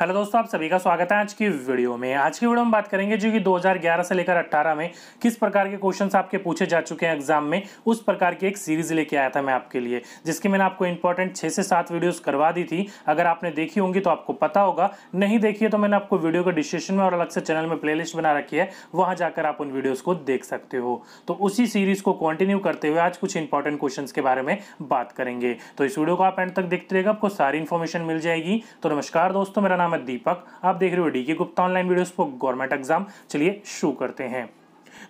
hello दोस्तों आप सभी का स्वागत है आज की वीडियो में आज की वीडियो में बात करेंगे जो कि 2011 से लेकर 18 में किस प्रकार के क्वेश्चंस आपके पूछे जा चुके हैं एग्जाम में उस प्रकार की एक सीरीज लेके आया था मैं आपके लिए जिसकी मैंने आपको इंपॉर्टेंट छः से सात वीडियोस करवा दी थी अगर आपने देखी होंगी तो आपको पता होगा नहीं देखी है तो मैंने आपको वीडियो को डिस्क्रिप्शन में और अलग से चैनल में प्ले बना रखी है वहाँ जाकर आप उन वीडियोज़ को देख सकते हो तो उसी सीरीज़ को कंटिन्यू करते हुए आज कुछ इंपॉर्टेंट क्वेश्चन के बारे में बात करेंगे तो इस वीडियो को आप एंड तक देखते रहेगा आपको सारी इन्फॉर्मेशन मिल जाएगी तो नमस्कार दोस्तों मेरा नाम नाम है दीपक आप देख रहे हो D K Gupta online videos for government exam चलिए शुरू करते हैं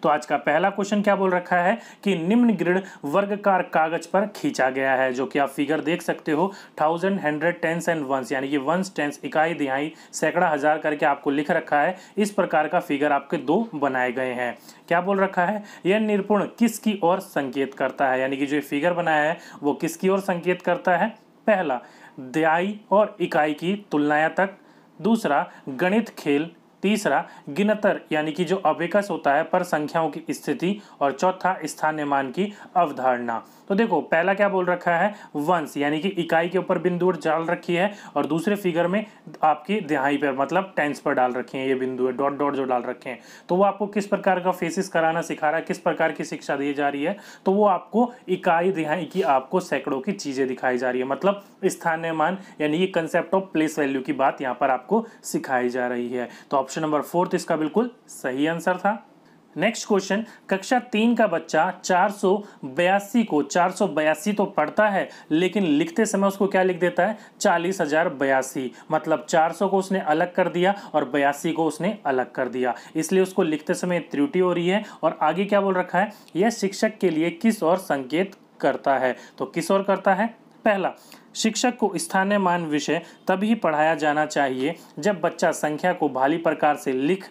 तो आज का पहला क्वेश्चन क्या बोल रखा है कि निम्न ग्रिड वर्गकार कागज पर खींचा गया है जो कि आप फिगर देख सकते हो thousand hundred tens and ones यानी कि वंस टेंस इकाई दिहाई सैकड़ा हजार करके आपको लिख रखा है इस प्रकार का फिगर आपके दो बनाए गए हैं क्या बोल रखा है यह निरूपण किसकी ओर संकेत करता है यानी कि जो फिगर बनाया है वो किसकी ओर संकेत करता है पहला दयाई और इकाई की तुलनाया तक दूसरा गणित खेल तीसरा गिनतर यानी कि जो अबेकस होता है पर संख्याओं की स्थिति और चौथा स्थान्यमान की अवधारणा तो देखो पहला क्या बोल रखा है वंश यानी कि इकाई के ऊपर बिंदु डाल रखी है और दूसरे फिगर में आपकी दिहाई पर मतलब टेंस पर डाल रखे हैं ये बिंदु है डॉट डॉट जो डाल रखे हैं तो वो आपको किस प्रकार का फेसिस कराना सिखा रहा है किस प्रकार की शिक्षा दी जा रही है तो वो आपको इकाई दिहाई की आपको सैकड़ों की चीज़ें दिखाई जा रही है मतलब स्थानीय मान यानी ये कंसेप्ट ऑफ प्लेस वैल्यू की बात यहाँ पर आपको सिखाई जा रही है तो ऑप्शन नंबर फोर्थ इसका बिल्कुल सही आंसर था नेक्स्ट क्वेश्चन कक्षा तीन का बच्चा चार सौ बयासी को चार सौ बयासी तो पढ़ता है लेकिन लिखते समय उसको क्या लिख देता है चालीस हजार बयासी मतलब चार सौ को उसने अलग कर दिया और बयासी को उसने अलग कर दिया इसलिए उसको लिखते समय त्रुटि हो रही है और आगे क्या बोल रखा है यह शिक्षक के लिए किस और संकेत करता है तो किस और करता है पहला शिक्षक को स्थानीय मान विषय तभी पढ़ाया जाना चाहिए जब बच्चा संख्या को भाली प्रकार से लिख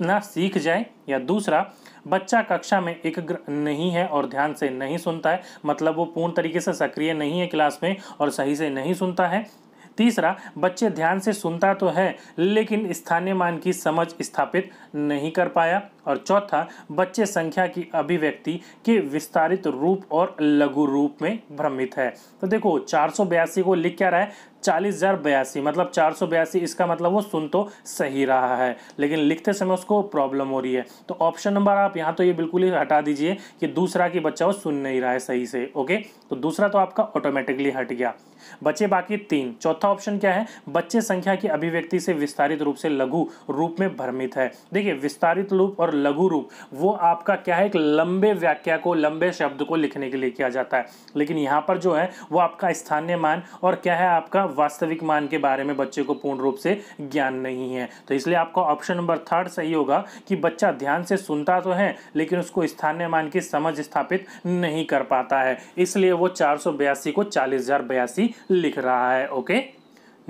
ना सीख जाए या दूसरा बच्चा कक्षा में एक नहीं है और ध्यान से नहीं सुनता है मतलब वो पूर्ण तरीके से सक्रिय नहीं है क्लास में और सही से नहीं सुनता है तीसरा बच्चे ध्यान से सुनता तो है लेकिन स्थानीय मान की समझ स्थापित नहीं कर पाया और चौथा बच्चे संख्या की अभिव्यक्ति के विस्तारित रूप और लघु रूप में भ्रमित है तो देखो चार को लिख क्या रहा है चालीस हज़ार बयासी मतलब चार सौ बयासी इसका मतलब वो सुन तो सही रहा है लेकिन लिखते समय उसको प्रॉब्लम हो रही है तो ऑप्शन नंबर आप यहाँ तो ये बिल्कुल ही हटा दीजिए कि दूसरा कि बच्चा वो सुन नहीं रहा है सही से ओके तो दूसरा तो आपका ऑटोमेटिकली हट गया बचे बाकी तीन चौथा ऑप्शन क्या है बच्चे संख्या की अभिव्यक्ति से विस्तारित रूप से लघु रूप में भ्रमित है देखिए विस्तारित रूप और लघु रूप वो आपका क्या है एक लंबे व्याख्या को लंबे शब्द को लिखने के लिए किया जाता है लेकिन यहाँ पर जो है वो आपका स्थानीय मान और क्या है आपका वास्तविक मान के बारे में बच्चे को पूर्ण रूप से ज्ञान नहीं है तो इसलिए आपका ऑप्शन नंबर थर्ड सही होगा कि बच्चा ध्यान से सुनता तो है लेकिन उसको स्थानीय मान की समझ स्थापित नहीं कर पाता है इसलिए वो चार को चालीस लिख रहा है ओके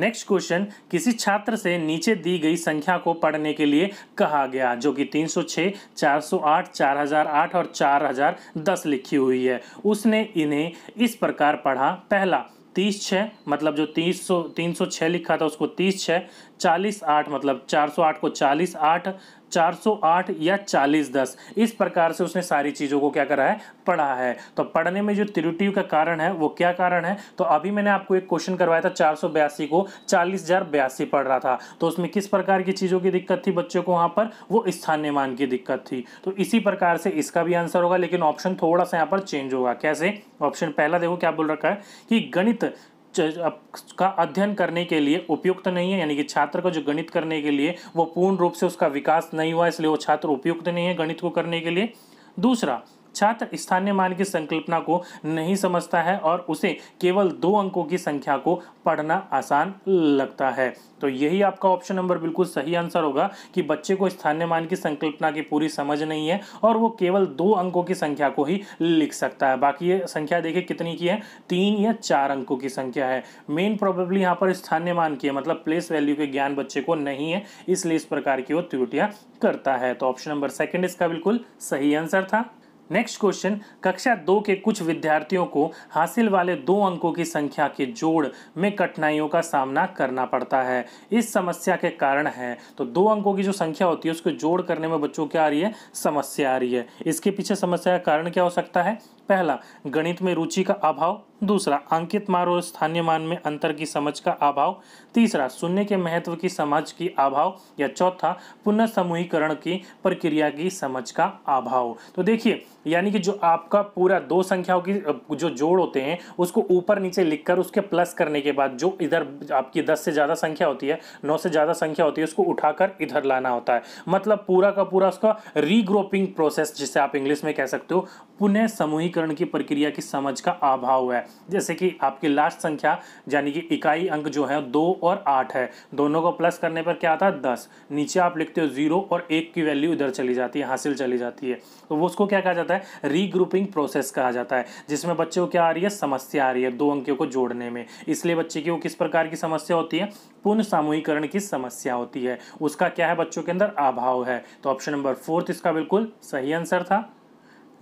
नेक्स्ट क्वेश्चन किसी छात्र से नीचे दी गई संख्या को पढ़ने के लिए कहा गया जो कि 306, 408, 4008 और 4010 लिखी हुई है उसने इन्हें इस प्रकार पढ़ा पहला तीस छः मतलब जो तीस सौ तीन सौ छः लिखा था उसको तीस छः चालीस आठ मतलब चार सौ आठ को चालीस आठ चार सौ आठ या चालीस दस इस प्रकार से उसने सारी चीज़ों को क्या करा है पढ़ा है तो पढ़ने में जो त्रुटियों का कारण है वो क्या कारण है तो अभी मैंने आपको एक क्वेश्चन करवाया था चार सौ बयासी को चालीस हजार बयासी पढ़ रहा था तो उसमें किस प्रकार की चीज़ों की दिक्कत थी बच्चों को वहाँ पर वो स्थानीय मान की दिक्कत थी तो इसी प्रकार से इसका भी आंसर होगा लेकिन ऑप्शन थोड़ा सा यहाँ पर चेंज होगा कैसे ऑप्शन पहला देखो क्या बोल रखा है कि गणित का अध्ययन करने के लिए उपयुक्त नहीं है यानी कि छात्र को जो गणित करने के लिए वो पूर्ण रूप से उसका विकास नहीं हुआ इसलिए वो छात्र उपयुक्त नहीं है गणित को करने के लिए दूसरा छात्र स्थानीय मान की संकल्पना को नहीं समझता है और उसे केवल दो अंकों की संख्या को पढ़ना आसान लगता है तो यही आपका ऑप्शन नंबर बिल्कुल सही आंसर होगा कि बच्चे को स्थानीय मान की संकल्पना की पूरी समझ नहीं है और वो केवल दो अंकों की संख्या को ही लिख सकता है बाकी ये संख्या देखिए कितनी की है तीन या चार अंकों की संख्या है मेन प्रॉब्लम यहाँ पर स्थानीय मान की है मतलब प्लेस वैल्यू के ज्ञान बच्चे को नहीं है इसलिए इस प्रकार की वो त्रुटियाँ करता है तो ऑप्शन नंबर सेकेंड इसका बिल्कुल सही आंसर था नेक्स्ट क्वेश्चन कक्षा दो के कुछ विद्यार्थियों को हासिल वाले दो अंकों की संख्या के जोड़ में कठिनाइयों का सामना करना पड़ता है इस समस्या के कारण है तो दो अंकों की जो संख्या होती है उसको जोड़ करने में बच्चों क्या आ रही है समस्या आ रही है इसके पीछे समस्या का कारण क्या हो सकता है पहला गणित में रुचि का अभाव दूसरा अंकित मान और स्थानीय मान में अंतर की समझ का अभाव तीसरा शून्य के महत्व की समझ की अभाव या चौथा पुनः समूहीकरण की प्रक्रिया की समझ का अभाव तो देखिए यानी कि जो आपका पूरा दो संख्याओं की जो जोड़ होते हैं उसको ऊपर नीचे लिखकर उसके प्लस करने के बाद जो इधर आपकी दस से ज़्यादा संख्या होती है नौ से ज़्यादा संख्या होती है उसको उठाकर इधर लाना होता है मतलब पूरा का पूरा उसका रीग्रोपिंग प्रोसेस जिसे आप इंग्लिश में कह सकते हो पुनः समूहीकरण वर्गीकरण की प्रक्रिया की समझ का अभाव है जैसे कि आपकी लास्ट संख्या यानी कि इकाई अंक जो है दो और आठ है दोनों को प्लस करने पर क्या आता है दस नीचे आप लिखते हो जीरो और एक की वैल्यू इधर चली जाती है हासिल चली जाती है तो वो उसको क्या कहा जाता है रीग्रुपिंग प्रोसेस कहा जाता है जिसमें बच्चे को क्या आ रही है समस्या आ रही है दो अंकों को जोड़ने में इसलिए बच्चे की वो किस प्रकार की समस्या होती है पुनः सामूहिकरण की समस्या होती है उसका क्या है बच्चों के अंदर अभाव है तो ऑप्शन नंबर फोर्थ इसका बिल्कुल सही आंसर था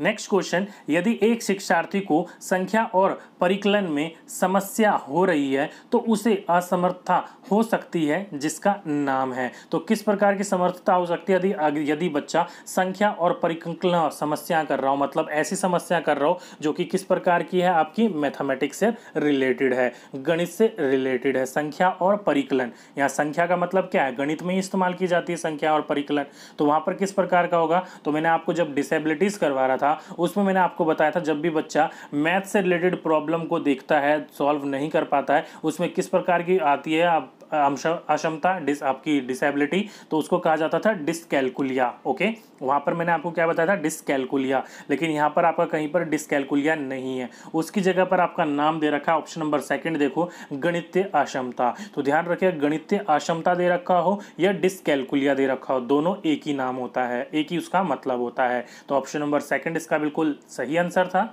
नेक्स्ट क्वेश्चन यदि एक शिक्षार्थी को संख्या और परिकलन में समस्या हो रही है तो उसे असमर्थता हो सकती है जिसका नाम है तो किस प्रकार की समर्थता हो सकती है यदि यदि बच्चा संख्या और परिकलन समस्या कर रहा हो मतलब ऐसी समस्या कर रहा हो जो कि किस प्रकार की है आपकी मैथमेटिक्स से रिलेटेड है गणित से रिलेटेड है संख्या और परिकलन यहाँ संख्या का मतलब क्या है गणित में ही इस्तेमाल की जाती है संख्या और परिकलन तो वहाँ पर किस प्रकार का होगा तो मैंने आपको जब डिसेबिलिटीज़ करवा रहा था था उसमें मैंने आपको बताया था जब भी बच्चा मैथ से रिलेटेड प्रॉब्लम को देखता है सॉल्व नहीं कर पाता है उसमें किस प्रकार की आती है आप अक्षमता डिस आपकी डिसेबिलिटी तो उसको कहा जाता था डिसकैलकुलिया ओके वहाँ पर मैंने आपको क्या बताया था डिसकैलकुलिया लेकिन यहाँ पर आपका कहीं पर डिसकैलकुलिया नहीं है उसकी जगह पर आपका नाम दे रखा है ऑप्शन नंबर सेकंड देखो गणित्य अक्षमता तो ध्यान रखिए गणित्य अक्षमता दे रखा हो या डिसकैलकुलिया दे रखा हो दोनों एक ही नाम होता है एक ही उसका मतलब होता है तो ऑप्शन नंबर सेकेंड इसका बिल्कुल सही आंसर था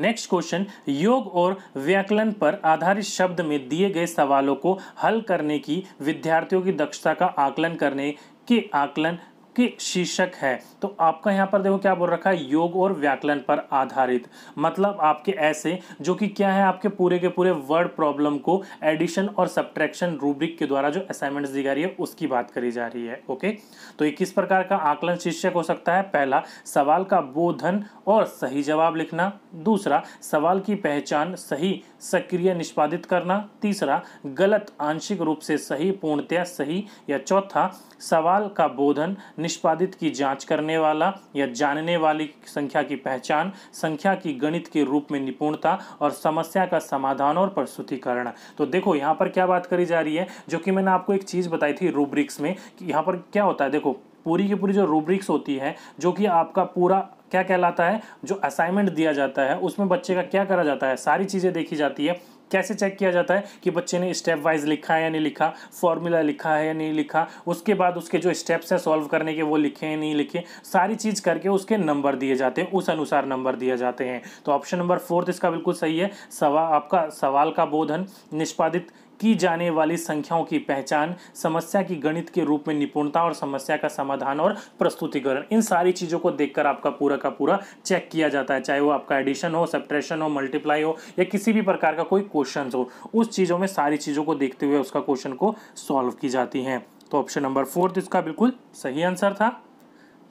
नेक्स्ट क्वेश्चन योग और व्याकलन पर आधारित शब्द में दिए गए सवालों को हल करने की विद्यार्थियों की दक्षता का आकलन करने के आकलन कि शीर्षक है तो आपका यहाँ पर देखो क्या बोल रखा है योग और व्याकरण पर आधारित मतलब आपके ऐसे जो कि क्या है आपके पूरे के पूरे वर्ड प्रॉब्लम को एडिशन और सब्ट्रैक्शन रूब्रिक के द्वारा जो असाइनमेंट दी जा रही है उसकी बात करी जा रही है ओके तो ये किस प्रकार का आकलन शीर्षक हो सकता है पहला सवाल का बोधन और सही जवाब लिखना दूसरा सवाल की पहचान सही सक्रिय निष्पादित करना तीसरा गलत आंशिक रूप से सही पूर्णतया सही या चौथा सवाल का बोधन निष्पादित की जांच करने वाला या जानने वाली संख्या की पहचान संख्या की गणित के रूप में निपुणता और समस्या का समाधान और प्रस्तुतिकरण तो देखो यहाँ पर क्या बात करी जा रही है जो कि मैंने आपको एक चीज़ बताई थी रूब्रिक्स में कि यहाँ पर क्या होता है देखो पूरी की पूरी जो रूब्रिक्स होती है जो कि आपका पूरा क्या कहलाता है जो असाइनमेंट दिया जाता है उसमें बच्चे का क्या करा जाता है सारी चीज़ें देखी जाती है कैसे चेक किया जाता है कि बच्चे ने स्टेप वाइज लिखा है या नहीं लिखा फॉर्मूला लिखा है या नहीं लिखा उसके बाद उसके जो स्टेप्स हैं सॉल्व करने के वो लिखे हैं नहीं लिखे सारी चीज़ करके उसके नंबर दिए जाते हैं उस अनुसार नंबर दिए जाते हैं तो ऑप्शन नंबर फोर्थ इसका बिल्कुल सही है सवा आपका सवाल का बोधन निष्पादित की जाने वाली संख्याओं की पहचान समस्या की गणित के रूप में निपुणता और समस्या का समाधान और प्रस्तुतिकरण इन सारी चीज़ों को देखकर आपका पूरा का पूरा चेक किया जाता है चाहे वो आपका एडिशन हो सप्ट्रेशन हो मल्टीप्लाई हो या किसी भी प्रकार का कोई क्वेश्चन हो उस चीज़ों में सारी चीज़ों को देखते हुए उसका क्वेश्चन को सॉल्व की जाती है तो ऑप्शन नंबर फोर्थ इसका बिल्कुल सही आंसर था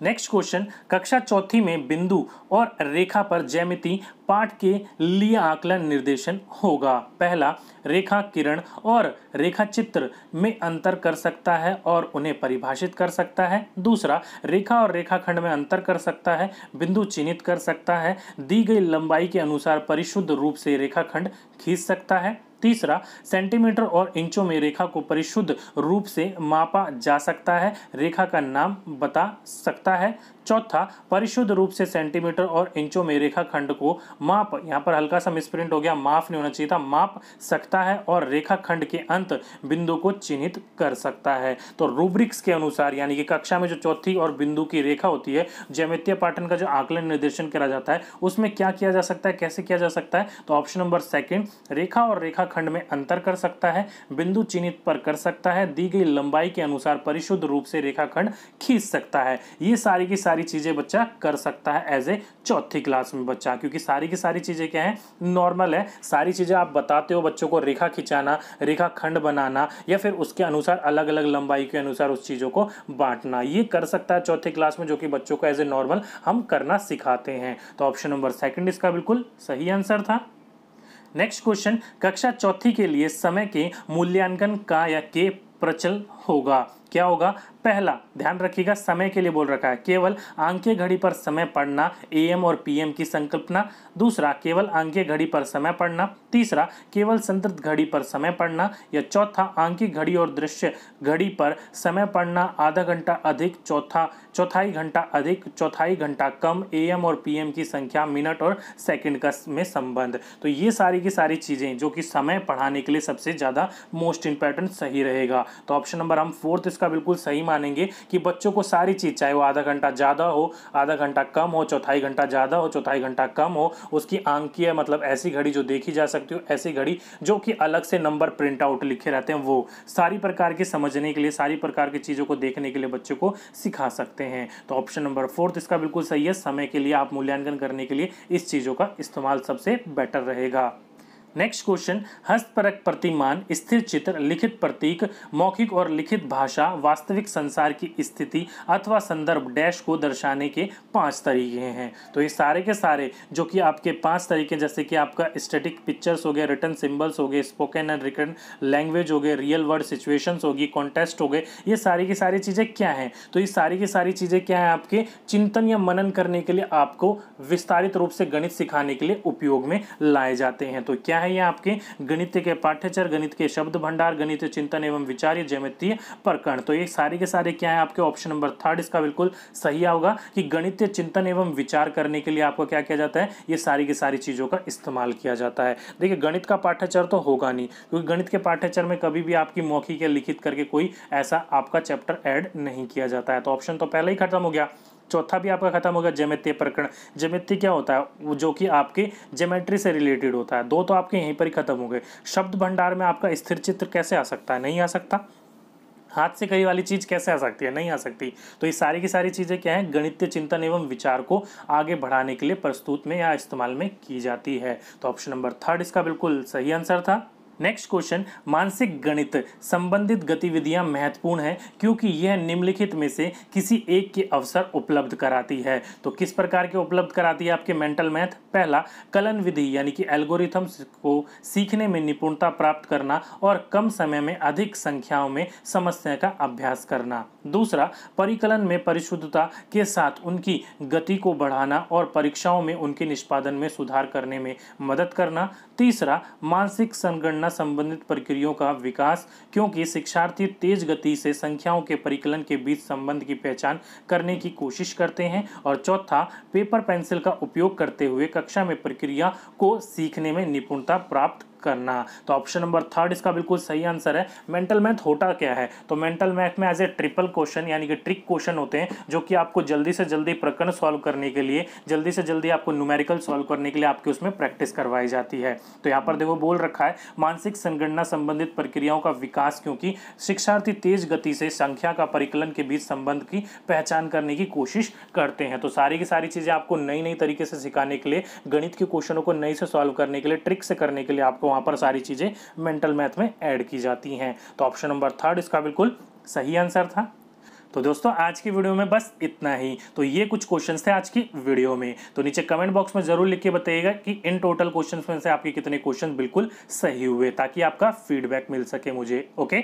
नेक्स्ट क्वेश्चन कक्षा चौथी में बिंदु और रेखा पर जैमिति पाठ के लिए आकलन निर्देशन होगा पहला रेखा किरण और रेखा चित्र में अंतर कर सकता है और उन्हें परिभाषित कर सकता है दूसरा रेखा और रेखाखंड में अंतर कर सकता है बिंदु चिन्हित कर सकता है दी गई लंबाई के अनुसार परिशुद्ध रूप से रेखाखंड खींच सकता है तीसरा सेंटीमीटर और इंचों में रेखा को परिशुद्ध रूप से मापा जा सकता है रेखा का नाम बता सकता है चौथा परिशुद्ध रूप से सेंटीमीटर और इंचों में रेखा खंड को माप यहाँ पर हल्का सा मिसप्रिंट हो गया माफ नहीं होना चाहिए था माप सकता है और रेखा खंड के अंत बिंदु को चिन्हित कर सकता है तो रूब्रिक्स के अनुसार यानी कि कक्षा में जो चौथी और बिंदु की रेखा होती है जैमित्य पाटन का जो आकलन निर्देशन करा जाता है उसमें क्या किया जा सकता है कैसे किया जा सकता है तो ऑप्शन नंबर सेकेंड रेखा और रेखा खंड में अंतर कर सकता है बिंदु चिन्हित पर कर सकता है दी गई लंबाई के अनुसार परिशुद्ध रूप से रेखाखंड खींच सकता है ये सारी की सारी चीज़ें बच्चा कर सकता है एज ए चौथी क्लास में बच्चा क्योंकि सारी की सारी चीज़ें क्या है नॉर्मल है सारी चीज़ें आप बताते हो बच्चों को रेखा खिंचाना रेखा खंड बनाना या फिर उसके अनुसार अलग अलग लंबाई के अनुसार उस चीज़ों को बांटना ये कर सकता है चौथे क्लास में जो कि बच्चों को एज ए नॉर्मल हम करना सिखाते हैं तो ऑप्शन नंबर सेकंड इसका बिल्कुल सही आंसर था नेक्स्ट क्वेश्चन कक्षा चौथी के लिए समय के मूल्यांकन का या के प्रचल होगा क्या होगा पहला ध्यान रखिएगा समय के लिए बोल रखा है केवल आंखें घड़ी पर समय पढ़ना एएम और पीएम की संकल्पना दूसरा केवल आंखें घड़ी पर समय पढ़ना तीसरा केवल संतृत घड़ी पर समय पढ़ना या चौथा आंखें घड़ी और दृश्य घड़ी पर समय पढ़ना आधा घंटा अधिक चौथा चौथाई घंटा अधिक चौथाई घंटा कम एएम और पीएम की संख्या मिनट और सेकेंड का में संबंध तो ये सारी की सारी चीज़ें जो कि समय पढ़ाने के लिए सबसे ज़्यादा मोस्ट इंपॉर्टेंट सही रहेगा तो ऑप्शन नंबर हम फोर्थ इसका बिल्कुल सही मानेंगे कि बच्चों को सारी चीज़ चाहे वो आधा घंटा ज़्यादा हो आधा घंटा कम हो चौथाई घंटा ज़्यादा हो चौथाई घंटा कम हो उसकी आंकीय मतलब ऐसी घड़ी जो देखी जा सकती हो ऐसी घड़ी जो कि अलग से नंबर प्रिंट आउट लिखे रहते हैं वो सारी प्रकार के समझने के लिए सारी प्रकार की चीज़ों को देखने के लिए बच्चों को सिखा सकते हैं तो ऑप्शन नंबर फोर्थ इसका बिल्कुल सही है समय के लिए आप मूल्यांकन करने के लिए इस चीज़ों का इस्तेमाल सबसे बेटर रहेगा नेक्स्ट क्वेश्चन हस्तपरक प्रतिमान स्थिर चित्र लिखित प्रतीक मौखिक और लिखित भाषा वास्तविक संसार की स्थिति अथवा संदर्भ डैश को दर्शाने के पांच तरीके हैं तो ये सारे के सारे जो कि आपके पांच तरीके जैसे कि आपका स्टेटिक पिक्चर्स हो गए रिटर्न सिम्बल्स हो गए स्पोकन एंड रिटर्न लैंग्वेज हो गए रियल वर्ड सिचुएशन होगी कॉन्टेस्ट हो गए ये सारी की सारी चीज़ें क्या हैं तो ये सारी की सारी चीज़ें क्या हैं आपके चिंतन या मनन करने के लिए आपको विस्तारित रूप से गणित सिखाने के लिए उपयोग में लाए जाते हैं तो क्या है है यह आपके गणित के पाठ्यचर गणित के शब्द भंडार गणित चिंतन एवं विचार ज्यामितीय प्रकरण तो ये सारे के सारे क्या है आपके ऑप्शन नंबर थर्ड इसका बिल्कुल सही होगा कि गणित चिंतन एवं विचार करने के लिए आपको क्या किया जाता है ये सारी की सारी चीज़ों का इस्तेमाल किया जाता है देखिए गणित का पाठ्यचर तो होगा नहीं क्योंकि गणित के पाठ्यचर में कभी भी आपकी मौखिक या लिखित करके कोई ऐसा आपका चैप्टर ऐड नहीं किया जाता है तो ऑप्शन तो पहले ही खत्म हो गया चौथा भी आपका खत्म होगा जैमित्य प्रकरण जैमित्य क्या होता है जो कि आपके जेमेट्री से रिलेटेड होता है दो तो आपके यहीं पर ही खत्म हो गए शब्द भंडार में आपका स्थिर चित्र कैसे आ सकता है नहीं आ सकता हाथ से कही वाली चीज़ कैसे आ सकती है नहीं आ सकती तो ये सारी की सारी चीज़ें क्या हैं गणित चिंतन एवं विचार को आगे बढ़ाने के लिए प्रस्तुत में या इस्तेमाल में की जाती है तो ऑप्शन नंबर थर्ड इसका बिल्कुल सही आंसर था नेक्स्ट क्वेश्चन मानसिक गणित संबंधित गतिविधियां महत्वपूर्ण हैं क्योंकि यह निम्नलिखित में से किसी एक के अवसर उपलब्ध कराती है तो किस प्रकार के उपलब्ध कराती है आपके मेंटल मैथ पहला कलन विधि यानी कि एल्गोरिथम्स को सीखने में निपुणता प्राप्त करना और कम समय में अधिक संख्याओं में समस्या का अभ्यास करना दूसरा परिकलन में परिशुद्धता के साथ उनकी गति को बढ़ाना और परीक्षाओं में उनके निष्पादन में सुधार करने में मदद करना तीसरा मानसिक संगणना संबंधित प्रक्रियाओं का विकास क्योंकि शिक्षार्थी तेज गति से संख्याओं के परिकलन के बीच संबंध की पहचान करने की कोशिश करते हैं और चौथा पेपर पेंसिल का उपयोग करते हुए कक्षा में प्रक्रिया को सीखने में निपुणता प्राप्त करना तो ऑप्शन नंबर थर्ड इसका बिल्कुल सही आंसर है मेंटल मैथ होता क्या है तो मेंटल मैथ में एज ए ट्रिपल क्वेश्चन यानी कि ट्रिक क्वेश्चन होते हैं जो कि आपको जल्दी से जल्दी प्रकरण सॉल्व करने के लिए जल्दी से जल्दी आपको न्यूमेरिकल सॉल्व करने के लिए आपकी उसमें प्रैक्टिस करवाई जाती है तो यहाँ पर देखो बोल रखा है मानसिक संगणना संबंधित प्रक्रियाओं का विकास क्योंकि शिक्षार्थी तेज गति से संख्या का परिकलन के बीच संबंध की पहचान करने की कोशिश करते हैं तो सारी की सारी चीज़ें आपको नई नई तरीके से सिखाने के लिए गणित के क्वेश्चनों को नई से सॉल्व करने के लिए ट्रिक से करने के लिए आपको तो वहाँ पर सारी चीज़ें मेंटल मैथ में ऐड की जाती हैं तो ऑप्शन नंबर थर्ड इसका बिल्कुल सही आंसर था तो दोस्तों आज की वीडियो में बस इतना ही तो ये कुछ क्वेश्चंस थे आज की वीडियो में तो नीचे कमेंट बॉक्स में जरूर लिख के बताइएगा कि इन टोटल क्वेश्चंस में से आपके कितने क्वेश्चंस बिल्कुल सही हुए ताकि आपका फीडबैक मिल सके मुझे ओके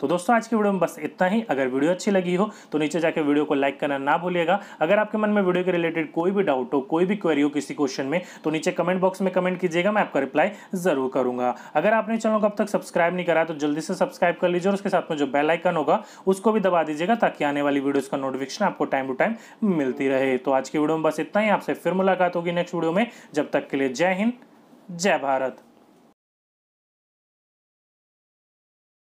तो दोस्तों आज की वीडियो में बस इतना ही अगर वीडियो अच्छी लगी हो तो नीचे जाकर वीडियो को लाइक करना ना भूलिएगा अगर आपके मन में वीडियो के रिलेटेड कोई भी डाउट हो कोई भी क्वेरी हो किसी क्वेश्चन में तो नीचे कमेंट बॉक्स में कमेंट कीजिएगा मैं आपका रिप्लाई जरूर करूंगा अगर आपने चैनल को अब तक सब्सक्राइब नहीं करा तो जल्दी से सब्सक्राइब कर लीजिए और उसके साथ में जो बेलाइकन होगा उसको भी दबा दीजिएगा ताकि आने वाली वीडियोज़ का नोटिफिकेशन आपको टाइम टू टाइम मिलती रहे तो आज की वीडियो में बस इतना ही आपसे फिर मुलाकात होगी नेक्स्ट वीडियो में जब तक के लिए जय हिंद जय भारत